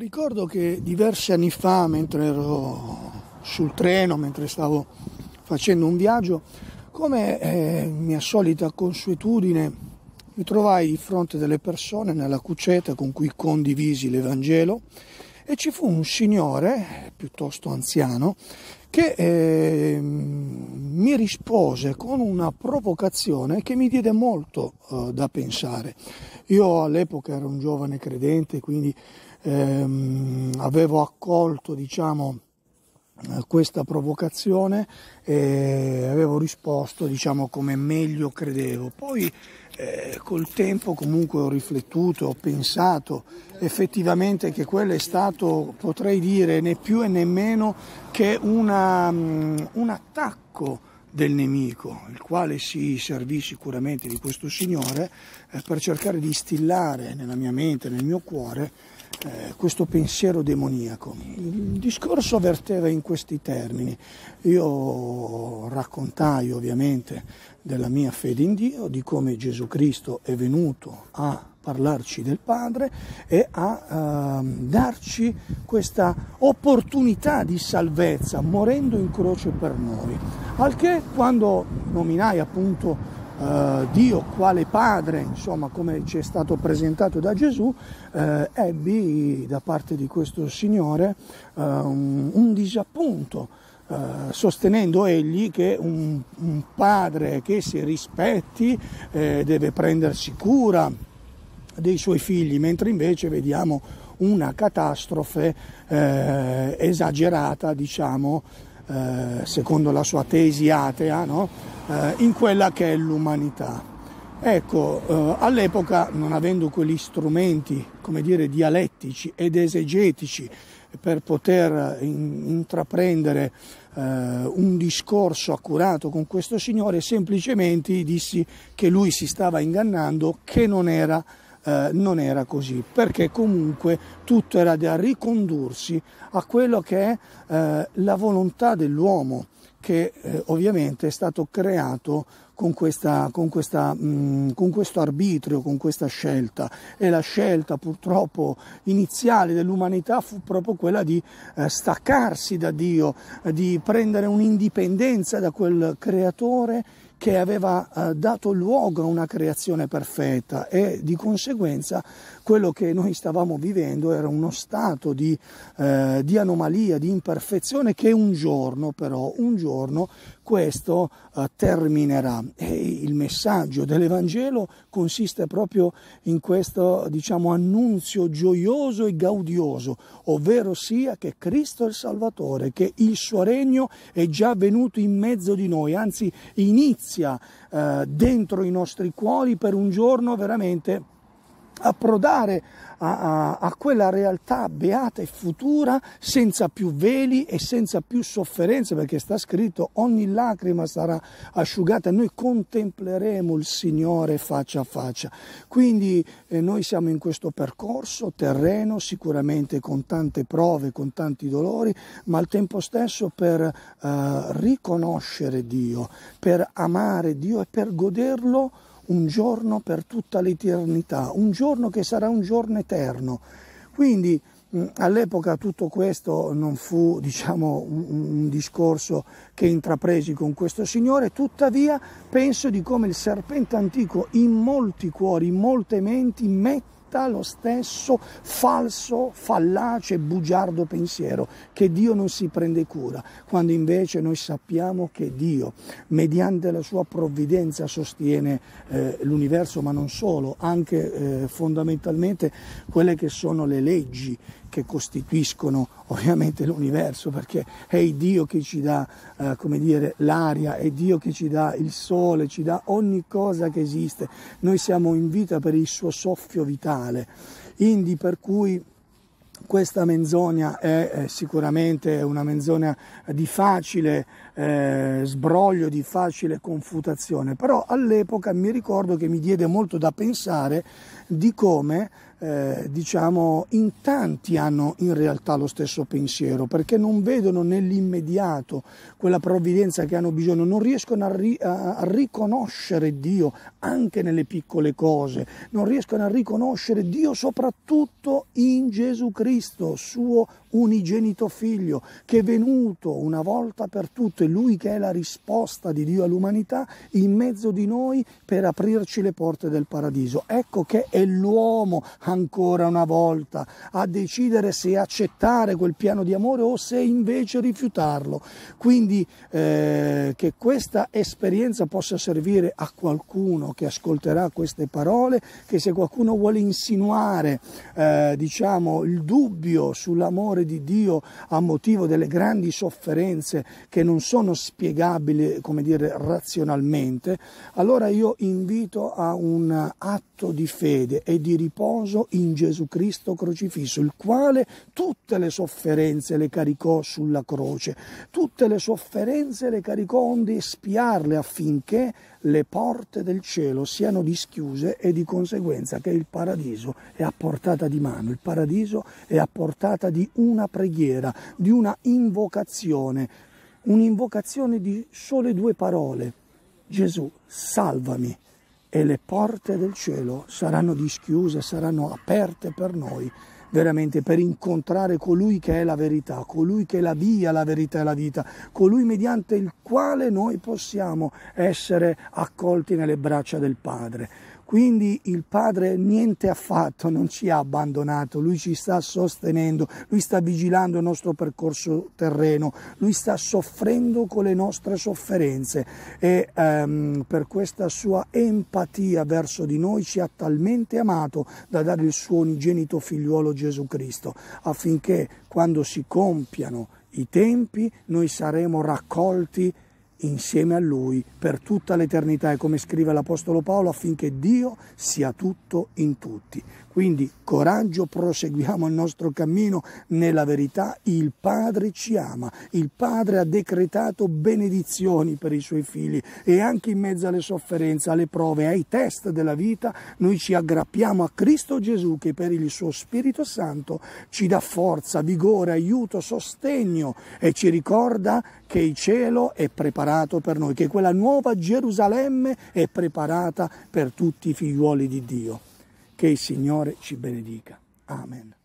Ricordo che diversi anni fa, mentre ero sul treno, mentre stavo facendo un viaggio, come eh, mia solita consuetudine, mi trovai di fronte delle persone nella cucetta con cui condivisi l'Evangelo e ci fu un signore, piuttosto anziano, che eh, mi rispose con una provocazione che mi diede molto eh, da pensare. Io all'epoca ero un giovane credente, quindi ehm, avevo accolto diciamo, eh, questa provocazione e avevo risposto diciamo, come meglio credevo. Poi eh, col tempo comunque ho riflettuto, ho pensato effettivamente che quello è stato, potrei dire, né più e né meno che una, mm, un attacco del nemico, il quale si servì sicuramente di questo Signore eh, per cercare di instillare nella mia mente, nel mio cuore, eh, questo pensiero demoniaco. Il discorso verteva in questi termini. Io raccontai ovviamente della mia fede in Dio, di come Gesù Cristo è venuto a parlarci del Padre e a eh, darci questa opportunità di salvezza morendo in croce per noi. Al che quando nominai appunto eh, Dio quale padre, insomma come ci è stato presentato da Gesù, eh, ebbi da parte di questo Signore eh, un, un, disappunto. Eh, sostenendo egli che un, un, padre che si rispetti eh, deve prendersi cura dei suoi figli, mentre invece vediamo una catastrofe esagerata, diciamo, eh, secondo la sua tesi atea, no? eh, in quella che è l'umanità. Ecco, eh, all'epoca, non avendo quegli strumenti, come dire, dialettici ed esegetici per poter in, intraprendere eh, un discorso accurato con questo signore, semplicemente dissi che lui si stava ingannando, che non era eh, non era così, perché comunque tutto era da ricondursi a quello che è eh, la volontà dell'uomo che eh, ovviamente è stato creato con, questa, con, questa, mh, mm, con, questo arbitrio, con questa scelta. E la scelta purtroppo iniziale dell'umanità fu proprio quella di eh, staccarsi da Dio, di prendere un'indipendenza da quel creatore che aveva eh, dato luogo a una creazione perfetta e di conseguenza quello che noi stavamo vivendo era uno stato di, eh, di anomalia, di imperfezione che un giorno però, un giorno questo eh, terminerà e il messaggio dell'Evangelo consiste proprio in questo diciamo annunzio gioioso e gaudioso, ovvero sia che Cristo è il Salvatore, che il suo regno è già venuto in mezzo di noi, anzi inizia amicizia eh, dentro i nostri cuori per un giorno veramente approdare a, a, a, quella realtà beata e futura senza più veli e senza più sofferenze, perché sta scritto ogni lacrima sarà asciugata e noi contempleremo il Signore faccia a faccia. Quindi eh, noi siamo in questo percorso terreno, sicuramente con tante prove, con tanti dolori, ma al tempo stesso per eh, riconoscere Dio, per amare Dio e per goderlo un giorno per tutta l'eternità, un giorno che sarà un giorno eterno. Quindi mm, All'epoca tutto questo non fu diciamo, un, discorso che intrapresi con questo Signore, tuttavia penso di come il serpente antico in molti cuori, in molte menti mette rifiuta lo stesso falso, fallace, bugiardo pensiero che Dio non si prende cura, quando invece noi sappiamo che Dio, mediante la sua provvidenza, sostiene eh, l'universo, ma non solo, anche eh, fondamentalmente quelle che sono le leggi che costituiscono ovviamente l'universo, perché è Dio che ci dà, eh, come dire, l'aria, è Dio che ci dà il sole, ci dà ogni cosa che esiste. Noi siamo in vita per il suo soffio vitale locale, indi per cui questa menzogna è sicuramente una menzogna di facile eh, sbroglio, di facile confutazione, però all'epoca mi ricordo che mi diede molto da pensare di come eh, diciamo, in tanti hanno in realtà lo stesso pensiero, perché non vedono nell'immediato quella provvidenza che hanno bisogno, non riescono a, ri- a riconoscere Dio anche nelle piccole cose, non riescono a riconoscere Dio soprattutto in Gesù Cristo, suo unigenito figlio, che è venuto una volta per tutte, lui che è la risposta di Dio all'umanità, in mezzo di noi per aprirci le porte del paradiso. Ecco che è l'uomo ancora una volta, a decidere se accettare quel piano di amore o se invece rifiutarlo. Quindi eh, che questa esperienza possa servire a qualcuno che ascolterà queste parole, che se qualcuno vuole insinuare eh, diciamo, il dubbio sull'amore di Dio a motivo delle grandi sofferenze che non sono spiegabili, come dire, razionalmente, allora io invito a un atto di fede e di riposo Cristo, in Gesù Cristo crocifisso, il quale tutte le sofferenze le caricò sulla croce, tutte le sofferenze le caricò onde espiarle affinché le porte del cielo siano dischiuse e di conseguenza che il paradiso è a portata di mano, il paradiso è a portata di una preghiera, di una invocazione, un'invocazione di sole due parole. Gesù, salvami e le porte del cielo saranno dischiuse, saranno aperte per noi, veramente per incontrare colui che è la verità, colui che è la via, la verità e la vita, colui mediante il quale noi possiamo essere accolti nelle braccia del Padre. Quindi il Padre niente affatto, non ci ha abbandonato, Lui ci sta sostenendo, Lui sta vigilando il nostro percorso terreno, Lui sta soffrendo con le nostre sofferenze e ehm, per questa sua empatia verso di noi ci ha talmente amato da dare il suo unigenito figliuolo Gesù Cristo, affinché quando si compiano i tempi noi saremo raccolti insieme a Lui per tutta l'eternità e come scrive l'Apostolo Paolo affinché Dio sia tutto in tutti. Quindi coraggio, proseguiamo il nostro cammino nella verità, il Padre ci ama, il Padre ha decretato benedizioni per i suoi figli e anche in mezzo alle sofferenze, alle prove, ai test della vita, noi ci aggrappiamo a Cristo Gesù che per il suo Spirito Santo ci dà forza, vigore, aiuto, sostegno e ci ricorda che il cielo è preparato per noi, che quella nuova Gerusalemme è preparata per tutti i figliuoli di Dio. Che il Signore ci benedica. Amen.